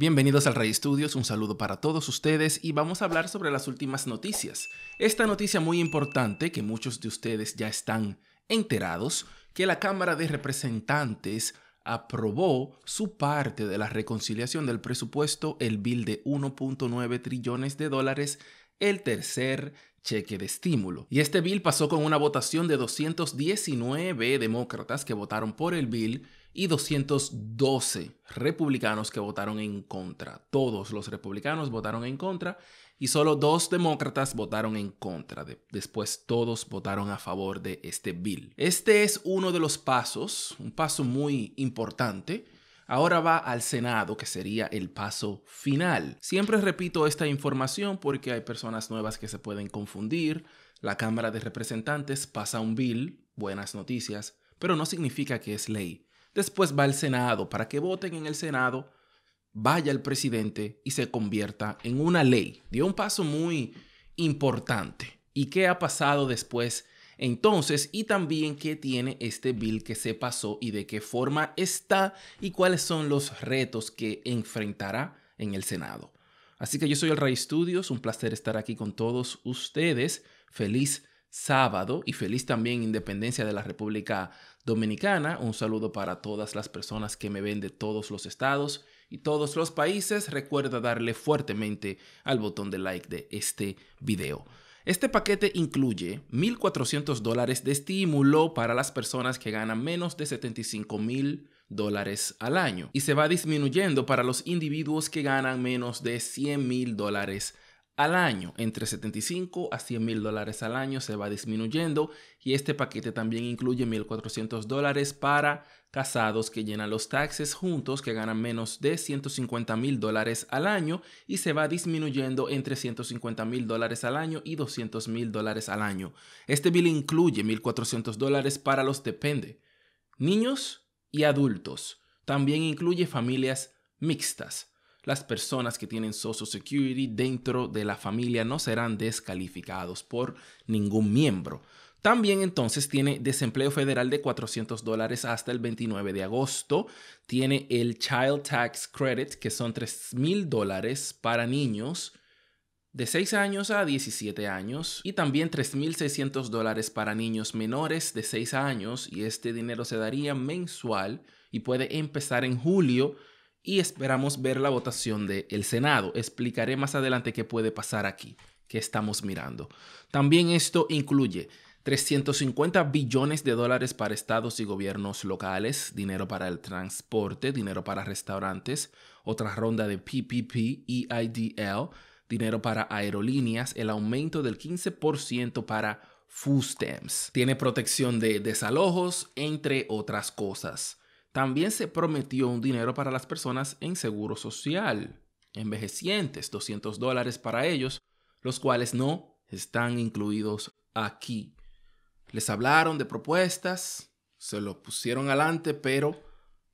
Bienvenidos al Rey Studios, un saludo para todos ustedes y vamos a hablar sobre las últimas noticias. Esta noticia muy importante que muchos de ustedes ya están enterados, que la Cámara de Representantes aprobó su parte de la reconciliación del presupuesto, el bill de 1.9 trillones de dólares, el tercer cheque de estímulo. Y este bill pasó con una votación de 219 demócratas que votaron por el bill y 212 republicanos que votaron en contra. Todos los republicanos votaron en contra y solo dos demócratas votaron en contra. después todos votaron a favor de este bill. Este es uno de los pasos, un paso muy importante Ahora va al Senado, que sería el paso final. Siempre repito esta información porque hay personas nuevas que se pueden confundir. La Cámara de Representantes pasa un bill, buenas noticias, pero no significa que es ley. Después va al Senado para que voten en el Senado, vaya el presidente y se convierta en una ley. Dio un paso muy importante. ¿Y qué ha pasado después entonces, y también qué tiene este bill que se pasó y de qué forma está y cuáles son los retos que enfrentará en el Senado. Así que yo soy el Ray Studios, un placer estar aquí con todos ustedes. Feliz sábado y feliz también Independencia de la República Dominicana. Un saludo para todas las personas que me ven de todos los estados y todos los países. Recuerda darle fuertemente al botón de like de este video. Este paquete incluye 1.400 dólares de estímulo para las personas que ganan menos de $75,000 dólares al año y se va disminuyendo para los individuos que ganan menos de 100 mil dólares al año, entre 75 a 100 mil dólares al año se va disminuyendo y este paquete también incluye 1.400 dólares para casados que llenan los taxes juntos que ganan menos de 150 mil dólares al año y se va disminuyendo entre 150 mil dólares al año y 200 mil dólares al año. Este bill incluye 1.400 dólares para los depende, niños y adultos. También incluye familias mixtas las personas que tienen Social Security dentro de la familia no serán descalificados por ningún miembro. También entonces tiene desempleo federal de 400 dólares hasta el 29 de agosto. Tiene el Child Tax Credit, que son 3000 dólares para niños de 6 años a 17 años y también 3.600 dólares para niños menores de 6 años y este dinero se daría mensual y puede empezar en julio y esperamos ver la votación del el Senado. Explicaré más adelante qué puede pasar aquí, qué estamos mirando. También esto incluye 350 billones de dólares para estados y gobiernos locales, dinero para el transporte, dinero para restaurantes, otra ronda de PPP, EIDL, dinero para aerolíneas, el aumento del 15% para Fustems. Tiene protección de desalojos, entre otras cosas. También se prometió un dinero para las personas en seguro social, envejecientes, 200 dólares para ellos, los cuales no están incluidos aquí. Les hablaron de propuestas, se lo pusieron adelante, pero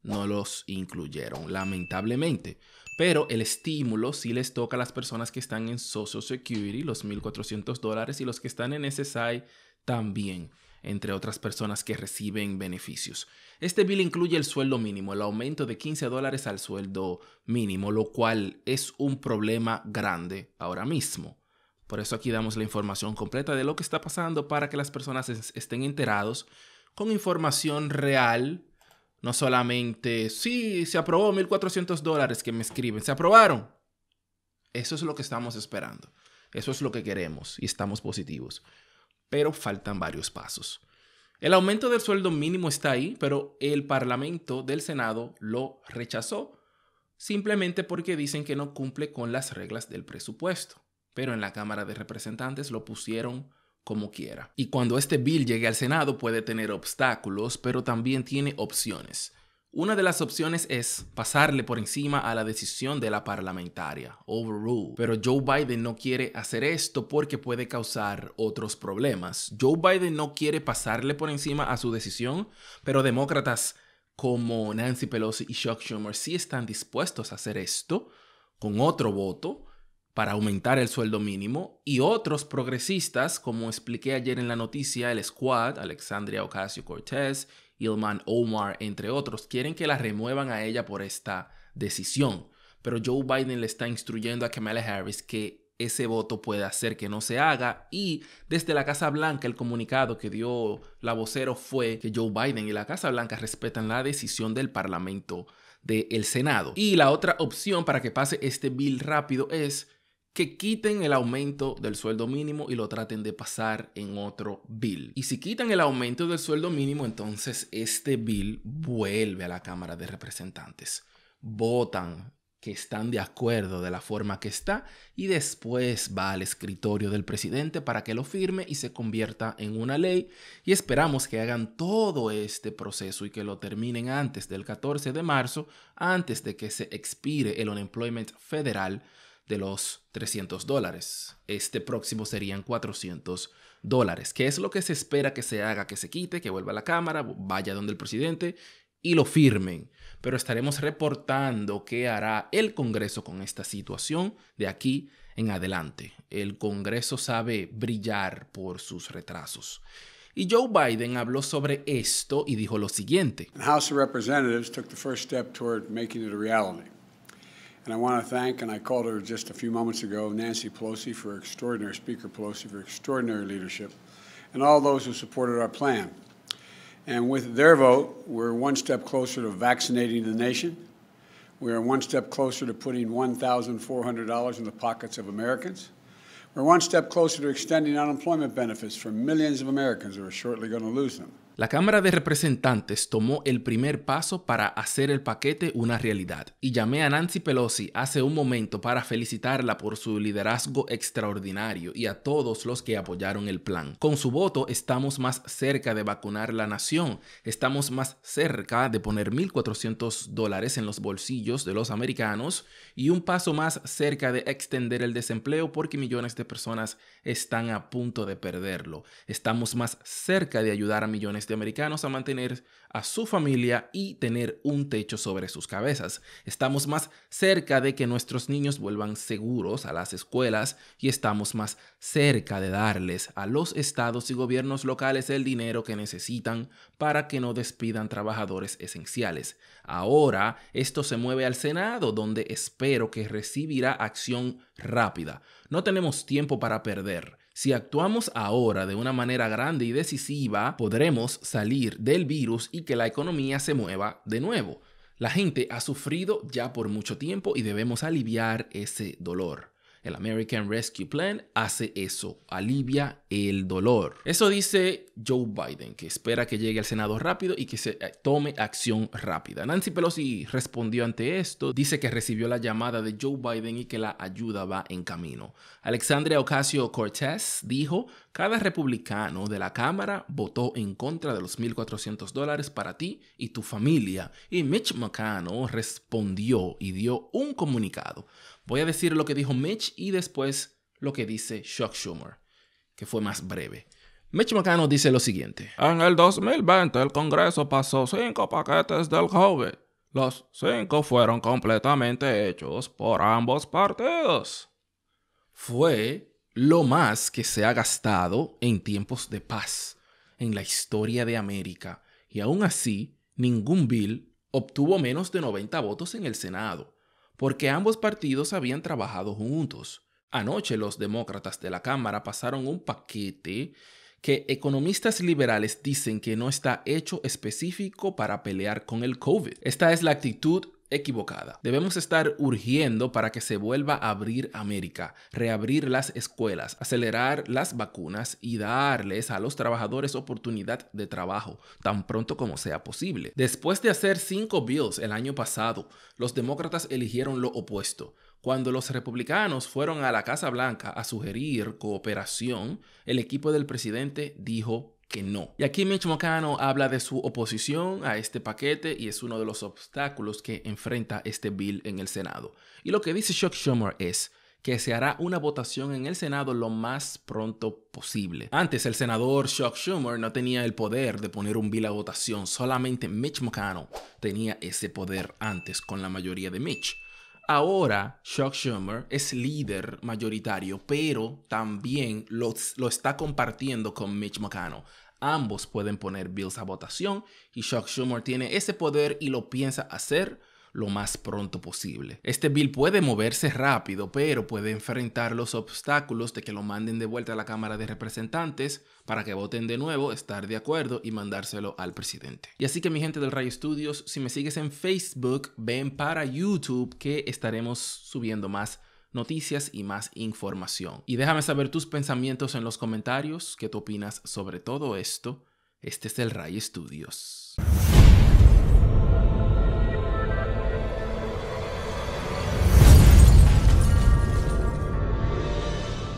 no los incluyeron, lamentablemente. Pero el estímulo sí les toca a las personas que están en Social Security, los 1.400 dólares, y los que están en SSI también entre otras personas que reciben beneficios. Este bill incluye el sueldo mínimo, el aumento de 15 dólares al sueldo mínimo, lo cual es un problema grande ahora mismo. Por eso aquí damos la información completa de lo que está pasando para que las personas estén enterados con información real, no solamente, sí, se aprobó 1.400 dólares que me escriben, se aprobaron. Eso es lo que estamos esperando, eso es lo que queremos y estamos positivos pero faltan varios pasos. El aumento del sueldo mínimo está ahí, pero el Parlamento del Senado lo rechazó simplemente porque dicen que no cumple con las reglas del presupuesto. Pero en la Cámara de Representantes lo pusieron como quiera. Y cuando este bill llegue al Senado puede tener obstáculos, pero también tiene opciones. Una de las opciones es pasarle por encima a la decisión de la parlamentaria, overrule. Pero Joe Biden no quiere hacer esto porque puede causar otros problemas. Joe Biden no quiere pasarle por encima a su decisión, pero demócratas como Nancy Pelosi y Chuck Schumer sí están dispuestos a hacer esto con otro voto para aumentar el sueldo mínimo y otros progresistas, como expliqué ayer en la noticia, el Squad, Alexandria Ocasio Cortez Ilman Omar, entre otros, quieren que la remuevan a ella por esta decisión. Pero Joe Biden le está instruyendo a Kamala Harris que ese voto puede hacer que no se haga. Y desde la Casa Blanca el comunicado que dio la vocero fue que Joe Biden y la Casa Blanca respetan la decisión del Parlamento del Senado. Y la otra opción para que pase este bill rápido es que quiten el aumento del sueldo mínimo y lo traten de pasar en otro bill. Y si quitan el aumento del sueldo mínimo, entonces este bill vuelve a la Cámara de Representantes. Votan que están de acuerdo de la forma que está y después va al escritorio del presidente para que lo firme y se convierta en una ley y esperamos que hagan todo este proceso y que lo terminen antes del 14 de marzo, antes de que se expire el unemployment federal de los 300 dólares. Este próximo serían 400 dólares, que es lo que se espera que se haga, que se quite, que vuelva a la Cámara, vaya donde el presidente y lo firmen. Pero estaremos reportando qué hará el Congreso con esta situación de aquí en adelante. El Congreso sabe brillar por sus retrasos. Y Joe Biden habló sobre esto y dijo lo siguiente. The House of Representatives took the first step toward making it a reality. And I want to thank, and I called her just a few moments ago, Nancy Pelosi for extraordinary, Speaker Pelosi for extraordinary leadership, and all those who supported our plan. And with their vote, we're one step closer to vaccinating the nation. We are one step closer to putting $1,400 in the pockets of Americans. We're one step closer to extending unemployment benefits for millions of Americans who are shortly going to lose them. La Cámara de Representantes tomó el primer paso para hacer el paquete una realidad y llamé a Nancy Pelosi hace un momento para felicitarla por su liderazgo extraordinario y a todos los que apoyaron el plan. Con su voto estamos más cerca de vacunar la nación, estamos más cerca de poner 1.400 dólares en los bolsillos de los americanos y un paso más cerca de extender el desempleo porque millones de personas están a punto de perderlo. Estamos más cerca de ayudar a millones americanos a mantener a su familia y tener un techo sobre sus cabezas. Estamos más cerca de que nuestros niños vuelvan seguros a las escuelas y estamos más cerca de darles a los estados y gobiernos locales el dinero que necesitan para que no despidan trabajadores esenciales. Ahora esto se mueve al Senado, donde espero que recibirá acción rápida. No tenemos tiempo para perder. Si actuamos ahora de una manera grande y decisiva, podremos salir del virus y que la economía se mueva de nuevo. La gente ha sufrido ya por mucho tiempo y debemos aliviar ese dolor. El American Rescue Plan hace eso, alivia el dolor. Eso dice Joe Biden, que espera que llegue al Senado rápido y que se eh, tome acción rápida. Nancy Pelosi respondió ante esto, dice que recibió la llamada de Joe Biden y que la ayuda va en camino. Alexandria Ocasio Cortez dijo, cada republicano de la Cámara votó en contra de los 1.400 dólares para ti y tu familia. Y Mitch McConnell respondió y dio un comunicado. Voy a decir lo que dijo Mitch y después lo que dice Chuck Schumer, que fue más breve. Mitch McConnell dice lo siguiente. En el 2020 el Congreso pasó cinco paquetes del COVID. Los cinco fueron completamente hechos por ambos partidos. Fue lo más que se ha gastado en tiempos de paz en la historia de América, y aún así ningún bill obtuvo menos de 90 votos en el Senado porque ambos partidos habían trabajado juntos. Anoche los demócratas de la Cámara pasaron un paquete que economistas liberales dicen que no está hecho específico para pelear con el COVID. Esta es la actitud equivocada. Debemos estar urgiendo para que se vuelva a abrir América, reabrir las escuelas, acelerar las vacunas y darles a los trabajadores oportunidad de trabajo tan pronto como sea posible. Después de hacer cinco bills el año pasado, los demócratas eligieron lo opuesto. Cuando los republicanos fueron a la Casa Blanca a sugerir cooperación, el equipo del presidente dijo que no. Y aquí Mitch McConnell habla de su oposición a este paquete y es uno de los obstáculos que enfrenta este bill en el Senado. Y lo que dice Chuck Schumer es que se hará una votación en el Senado lo más pronto posible. Antes el senador Chuck Schumer no tenía el poder de poner un bill a votación, solamente Mitch McConnell tenía ese poder antes con la mayoría de Mitch. Ahora Chuck Schumer es líder mayoritario, pero también lo, está compartiendo con Mitch McConnell. Ambos pueden poner bills a votación y Chuck Schumer tiene ese poder y lo piensa hacer lo más pronto posible. Este Bill puede moverse rápido, pero puede enfrentar los obstáculos de que lo manden de vuelta a la Cámara de Representantes para que voten de nuevo, estar de acuerdo y mandárselo al presidente. Y así que mi gente del Rayo Studios, si me sigues en Facebook, ven para YouTube que estaremos subiendo más noticias y más información. Y déjame saber tus pensamientos en los comentarios, qué tú opinas sobre todo esto. Este es el Ray Studios.